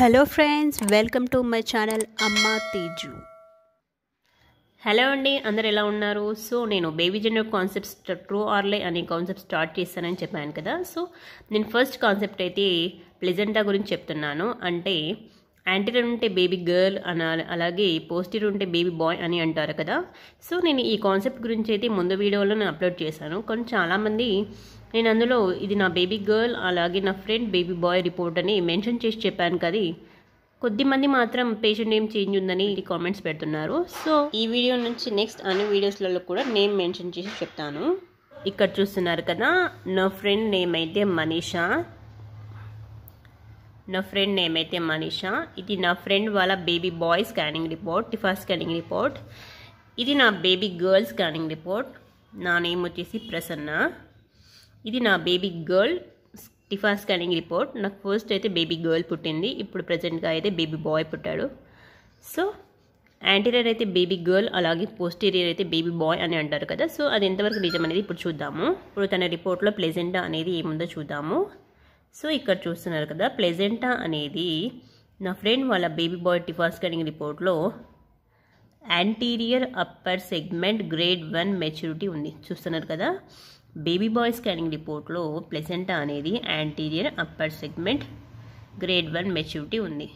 hello friends welcome to my channel అమ్మ Teju hello అండి అందరు ఎలా ఉన్నారు సో నేను బేబీ జనరల్ కాన్సెప్ట్స్ ట్రూ ఆర్లే అనే కాన్సెప్ట్ స్టార్ట్ చేశానని చెప్పాను కదా సో నేను ఫస్ట్ కాన్సెప్ట్ అయితే ప్లెజెంటా గురించి చెప్తున్నాను అంటే యాంటీరియర్ ఉంటే బేబీ గర్ల్ అన అలాగే పోస్టర్ ఉంటే బేబీ బాయ్ అని అంటారు కదా సో నేను ఈ కాన్సెప్ట్ గురించి అయితే ముందు వీడియోలో నేను అప్లోడ్ చేశాను కొంచెం చాలామంది నేను అందులో ఇది నా బేబీ గర్ల్ అలాగే నా ఫ్రెండ్ బేబీ బాయ్ రిపోర్ట్ అని మెన్షన్ చేసి చెప్పాను కదా కొద్దిమంది మాత్రం పేషెంట్ నేమ్ చేంజ్ ఉందని కామెంట్స్ పెడుతున్నారు సో ఈ వీడియో నుంచి నెక్స్ట్ అన్ని వీడియోస్లలో కూడా నేమ్ మెన్షన్ చేసి చెప్తాను ఇక్కడ చూస్తున్నారు కదా నా ఫ్రెండ్ నేమ్ అయితే మనీషా నా ఫ్రెండ్ నేమ్ అయితే మనీషా ఇది నా ఫ్రెండ్ వాళ్ళ baby boy scanning report TIFFA scanning report ఇది నా బేబీ గర్ల్ స్కానింగ్ రిపోర్ట్ నా నేమ్ వచ్చేసి ప్రసన్న ఇది నా baby girl TIFFA scanning report నాకు ఫస్ట్ అయితే బేబీ గర్ల్ పుట్టింది ఇప్పుడు ప్రజెంట్గా అయితే బేబీ బాయ్ పుట్టాడు సో యాంటీరియర్ అయితే బేబీ గర్ల్ అలాగే పోస్టీరియర్ అయితే బేబీ బాయ్ అని అంటారు కదా సో అది ఎంతవరకు నిజం అనేది ఇప్పుడు చూద్దాము ఇప్పుడు తన రిపోర్ట్లో ప్లెజెంటా అనేది ఏముందో చూద్దాము సో ఇక్కడ చూస్తున్నారు కదా ప్లెజెంటా అనేది నా ఫ్రెండ్ వాళ్ళ బేబీ బాయ్ టిఫా స్కానింగ్ రిపోర్ట్లో anterior upper segment grade one maturity ఉంది చూస్తున్నారు కదా బేబీ బాయ్ స్కానింగ్ రిపోర్ట్లో ప్లెసెంటా అనేది anterior upper segment grade one maturity ఉంది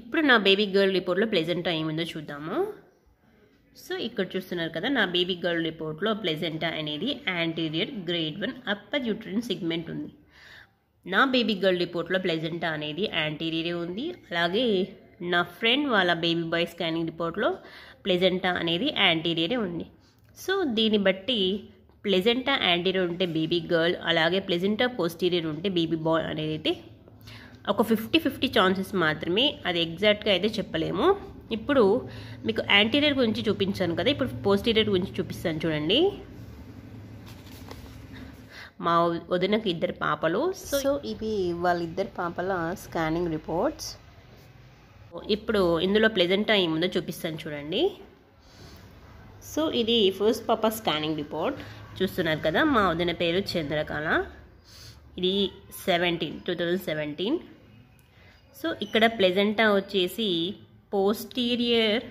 ఇప్పుడు నా బేబీ గర్ల్ రిపోర్ట్లో ప్లెజెంటా ఏముందో చూద్దాము సో ఇక్కడ చూస్తున్నారు కదా నా బేబీ గర్ల్ రిపోర్ట్లో ప్లెజెంటా అనేది anterior grade one upper uterine segment ఉంది నా బేబీ గర్ల్ రిపోర్ట్లో ప్లెజెంటా అనేది యాంటీరియరే ఉంది అలాగే నా ఫ్రెండ్ వాళ్ళ బేబీ బాయ్ స్కానింగ్ రిపోర్ట్లో ప్లెజెంటా అనేది యాంటీరియరే ఉంది సో దీన్ని బట్టి ప్లెజెంటా యాంటీరియర్ ఉంటే బేబీ గర్ల్ అలాగే ప్లెజెంటా పోస్టీరియర్ ఉంటే బేబీ బాయ్ అనేది అయితే ఒక ఫిఫ్టీ ఫిఫ్టీ ఛాన్సెస్ మాత్రమే అది ఎగ్జాక్ట్గా అయితే చెప్పలేము ఇప్పుడు మీకు యాంటీరియర్ గురించి చూపించాను కదా ఇప్పుడు పోస్టీరియర్ గురించి చూపిస్తాను చూడండి మా వదినకు ఇద్దరు పాపలు సో ఇవి వాళ్ళిద్దరు పాపల స్కానింగ్ రిపోర్ట్స్ ఇప్పుడు ఇందులో ప్లెజెంటా ఏముందో చూపిస్తాను చూడండి సో ఇది ఫస్ట్ పాప స్కానింగ్ రిపోర్ట్ చూస్తున్నారు కదా మా వదిన పేరు చంద్రకళ ఇది seventeen two thousand seventeen so ఇక్కడ ప్లెజెంటా వచ్చేసి posterior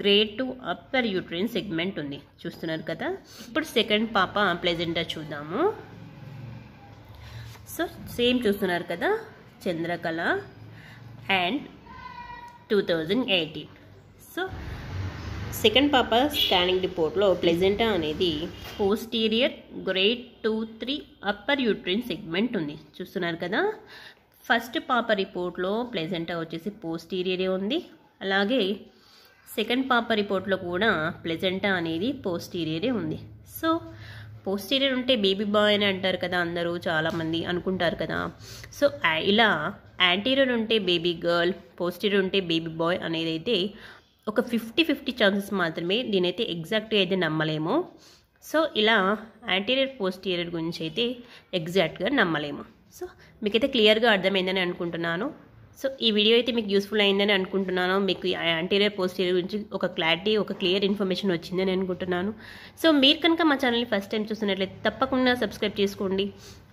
grade two upper uterine segment ఉంది చూస్తున్నారు కదా ఇప్పుడు సెకండ్ పాప ప్లెజెంటా చూద్దాము సో సేమ్ చూస్తున్నారు కదా Chandrakala and two thousand eighteen so second పాప స్కానింగ్ రిపోర్ట్లో ప్లెజెంటా అనేది posterior grade two three upper uterine segment ఉంది చూస్తున్నారు కదా ఫస్ట్ పాప రిపోర్ట్లో ప్లెజెంటా వచ్చేసి పోస్టీరియరే ఉంది అలాగే సెకండ్ పాప రిపోర్ట్లో కూడా ప్లెజెంటా అనేది పోస్టీరియరే ఉంది సో పోస్టీరియర్ ఉంటే బేబీ బాయ్ అని అంటారు కదా అందరూ చాలామంది అనుకుంటారు కదా సో ఇలా యాంటీరియర్ ఉంటే బేబీ గర్ల్ పోస్టీరియర్ ఉంటే బేబీ బాయ్ అనేది అయితే ఒక ఫిఫ్టీ ఫిఫ్టీ ఛాన్సెస్ మాత్రమే నేనైతే ఎగ్జాక్ట్గా అయితే నమ్మలేము సో ఇలా యాంటీరియర్ పోస్టీరియర్ గురించి అయితే ఎగ్జాక్ట్గా నమ్మలేము సో మీకైతే క్లియర్గా అర్థమైందని అనుకుంటున్నాను సో ఈ వీడియో అయితే మీకు యూస్ఫుల్ అయిందని అనుకుంటున్నాను మీకు యాంటీరియర్ పోస్టీరియర్ గురించి ఒక క్లారిటీ ఒక క్లియర్ ఇన్ఫర్మేషన్ వచ్చిందని అనుకుంటున్నాను సో మీరు కనుక మా ఛానల్ని ఫస్ట్ టైం చూసినట్లయితే తప్పకుండా సబ్స్క్రైబ్ చేసుకోండి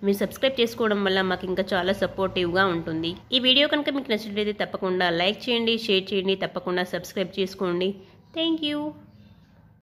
మీరు సబ్స్క్రైబ్ చేసుకోవడం వల్ల మాకు ఇంకా చాలా సపోర్టివ్గా ఉంటుంది ఈ వీడియో కనుక మీకు నచ్చినట్లయితే తప్పకుండా లైక్ చేయండి షేర్ చేయండి తప్పకుండా సబ్స్క్రైబ్ చేసుకోండి థ్యాంక్